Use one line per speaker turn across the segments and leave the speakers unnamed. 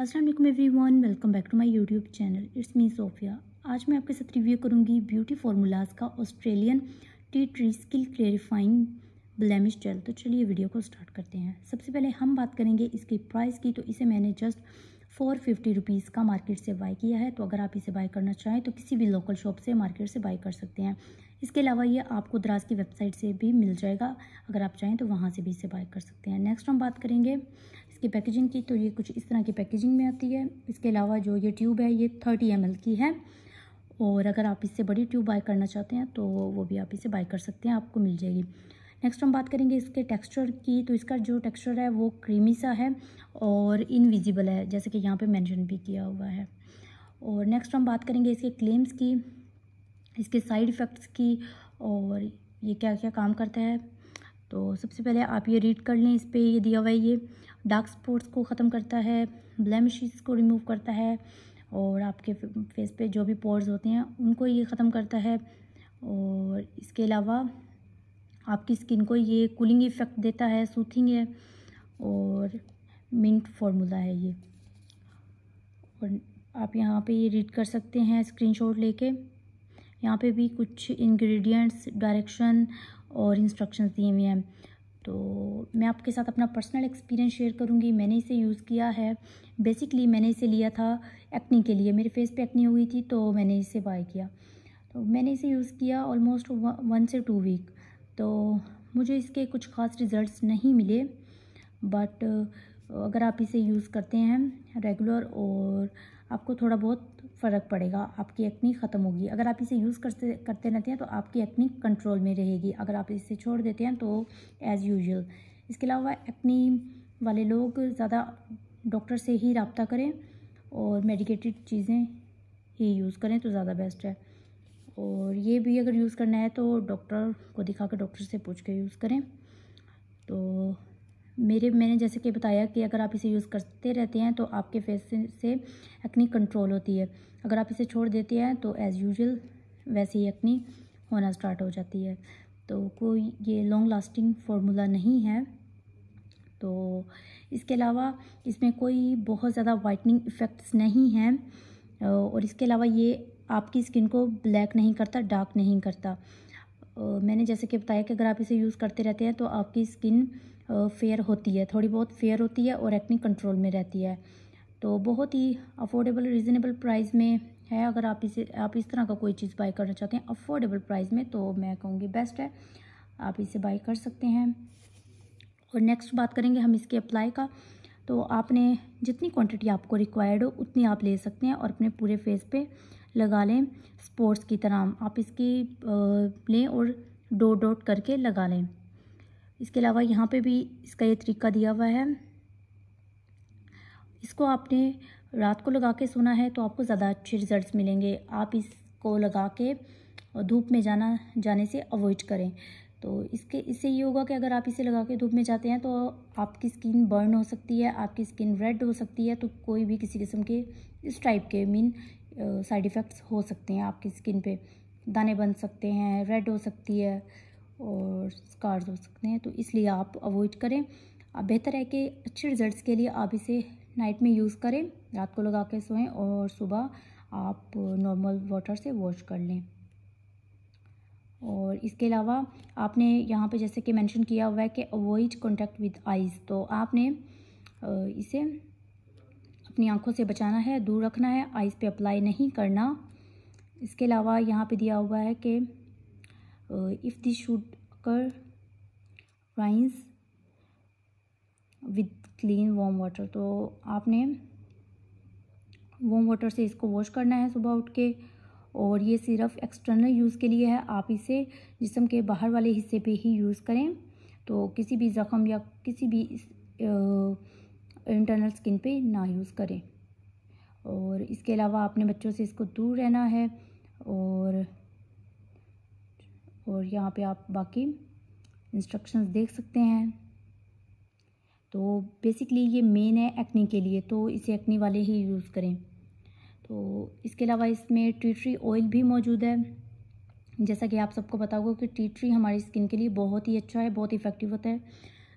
Aslam everyone welcome back to my YouTube channel it's me Sophia आज मैं आपके साथ रिव्यू करूँगी ब्यूटी फार्मूलाज का Australian tea tree skin clarifying blemish gel तो चलिए वीडियो को स्टार्ट करते हैं सबसे पहले हम बात करेंगे इसकी प्राइस की तो इसे मैंने जस्ट फ़ोर फिफ्टी रुपीज़ का मार्केट से बाई किया है तो अगर आप इसे बाई करना चाहें तो किसी भी लोकल शॉप से मार्केट से बाई कर सकते हैं इसके अलावा ये आपको दराज की वेबसाइट से भी मिल जाएगा अगर आप चाहें तो वहाँ से भी इसे बाई कर सकते हैं नेक्स्ट हम बात करेंगे इसकी पैकेजिंग की तो ये कुछ इस तरह की पैकेजिंग में आती है इसके अलावा जो ये ट्यूब है ये थर्टी एम की है और अगर आप इससे बड़ी ट्यूब बाय करना चाहते हैं तो वो भी आप इसे बाय कर सकते हैं आपको मिल जाएगी नेक्स्ट हम बात करेंगे इसके टेक्सचर की तो इसका जो टेक्सचर है वो क्रीमी सा है और इनविजिबल है जैसे कि यहाँ पे मेंशन भी किया हुआ है और नेक्स्ट हम बात करेंगे इसके क्लेम्स की इसके साइड इफ़ेक्ट्स की और ये क्या क्या काम करता है तो सबसे पहले आप ये रीड कर लें इस पर ये दिया हुआ है ये डार्क स्पॉट्स को ख़त्म करता है ब्लैमिशीज को रिमूव करता है और आपके फेस पे जो भी पोर्स होते हैं उनको ये ख़त्म करता है और इसके अलावा आपकी स्किन को ये कूलिंग इफ़ेक्ट देता है सूथिंग है और मिंट फार्मूला है ये और आप यहाँ पे ये रीड कर सकते हैं स्क्रीनशॉट लेके यहाँ पे भी कुछ इंग्रेडिएंट्स डायरेक्शन और इंस्ट्रक्शंस दिए हुए हैं तो मैं आपके साथ अपना पर्सनल एक्सपीरियंस शेयर करूँगी मैंने इसे यूज़ किया है बेसिकली मैंने इसे लिया था एक्नी के लिए मेरे फेस पे एक्ने हुई थी तो मैंने इसे बाय किया तो मैंने इसे यूज़ किया ऑलमोस्ट वन से टू वीक तो मुझे इसके कुछ ख़ास रिज़ल्ट नहीं मिले बट अगर आप इसे यूज़ करते हैं रेगुलर और आपको थोड़ा बहुत फ़र्क पड़ेगा आपकी एक्नी ख़त्म होगी अगर आप इसे यूज़ करते करते रहते हैं तो आपकी एक्नी कंट्रोल में रहेगी अगर आप इसे छोड़ देते हैं तो एज़ यूजल इसके अलावा एक्नी वाले लोग ज़्यादा डॉक्टर से ही रबता करें और मेडिकेटेड चीज़ें ही यूज़ करें तो ज़्यादा बेस्ट है और ये भी अगर यूज़ करना है तो डॉक्टर को दिखा कर डॉक्टर से पूछ कर यूज़ करें तो मेरे मैंने जैसे कि बताया कि अगर आप इसे यूज़ करते रहते हैं तो आपके फेस से एक्नी कंट्रोल होती है अगर आप इसे छोड़ देते हैं तो एज़ यूजल वैसे ही एक्नी होना स्टार्ट हो जाती है तो कोई ये लॉन्ग लास्टिंग फार्मूला नहीं है तो इसके अलावा इसमें कोई बहुत ज़्यादा वाइटनिंग इफ़ेक्ट्स नहीं हैं और इसके अलावा ये आपकी स्किन को ब्लैक नहीं करता डार्क नहीं करता मैंने जैसे कि बताया कि अगर आप इसे यूज़ करते रहते हैं तो आपकी स्किन फेयर होती है थोड़ी बहुत फेयर होती है और एक्निक कंट्रोल में रहती है तो बहुत ही अफोर्डेबल रीज़नेबल प्राइस में है अगर आप इसे आप इस तरह का कोई चीज़ बाई करना चाहते हैं अफोर्डेबल प्राइस में तो मैं कहूँगी बेस्ट है आप इसे बाई कर सकते हैं और नेक्स्ट बात करेंगे हम इसके अप्लाई का तो आपने जितनी क्वांटिटी आपको रिक्वायर्ड हो उतनी आप ले सकते हैं और अपने पूरे फेस पे लगा लें स्पोर्ट्स की तरह आप इसकी लें और डोट डोट करके लगा लें इसके अलावा यहाँ पे भी इसका ये तरीका दिया हुआ है इसको आपने रात को लगा के सोना है तो आपको ज़्यादा अच्छे रिज़ल्ट्स मिलेंगे आप इसको लगा के धूप में जाना जाने से अवॉइड करें तो इसके इससे ये होगा कि अगर आप इसे लगा के धूप में जाते हैं तो आपकी स्किन बर्न हो सकती है आपकी स्किन रेड हो सकती है तो कोई भी किसी किस्म के इस टाइप के मीन साइड इफ़ेक्ट्स हो सकते हैं आपकी स्किन पे दाने बन सकते हैं रेड हो सकती है और स्कार्स हो सकते हैं तो इसलिए आप अवॉइड करें बेहतर है कि अच्छे रिजल्ट्स के लिए आप इसे नाइट में यूज़ करें रात को लगा के सोएं और सुबह आप नॉर्मल वाटर से वॉश कर लें और इसके अलावा आपने यहाँ पे जैसे कि मेंशन किया हुआ है कि अवॉइड कॉन्टैक्ट विद आइज़ तो आपने इसे अपनी आँखों से बचाना है दूर रखना है आइज़ पे अप्लाई नहीं करना इसके अलावा यहाँ पे दिया हुआ है कि इफ़ दिस शुड कर rinse with clean warm water तो आपने वॉम वाटर से इसको वॉश करना है सुबह उठ के और ये सिर्फ एक्सटर्नल यूज़ के लिए है आप इसे जिसम के बाहर वाले हिस्से पे ही यूज़ करें तो किसी भी ज़ख़म या किसी भी इंटरनल स्किन पे ना यूज़ करें और इसके अलावा आपने बच्चों से इसको दूर रहना है और और यहाँ पे आप बाकी इंस्ट्रक्शंस देख सकते हैं तो बेसिकली ये मेन है एक्नी के लिए तो इसे एक्नी वाले ही यूज़ करें तो इसके अलावा इसमें टी ट्री ऑयल भी मौजूद है जैसा कि आप सबको पता होगा कि टी ट्री हमारी स्किन के लिए बहुत ही अच्छा है बहुत इफ़ेक्टिव होता है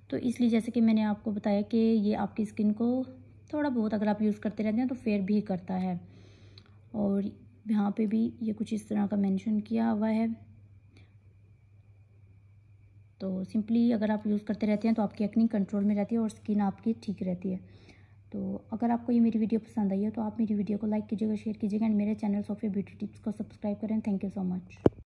तो इसलिए जैसे कि मैंने आपको बताया कि ये आपकी स्किन को थोड़ा बहुत अगर आप यूज़ करते रहते हैं तो फेयर भी करता है और यहाँ पे भी ये कुछ इस तरह का मेंशन किया हुआ है तो सिंपली अगर आप यूज़ करते रहते हैं तो आपकी एक्निंग कंट्रोल में रहती है और स्किन आपकी ठीक रहती है तो अगर आपको ये मेरी वीडियो पसंद आई है तो आप मेरी वीडियो को लाइक कीजिएगा शेयर कीजिएगा एंड मेरे चैनल सॉफ्टवेयर ब्यूटी टिप्स को सब्सक्राइब करें थैंक यू सो मच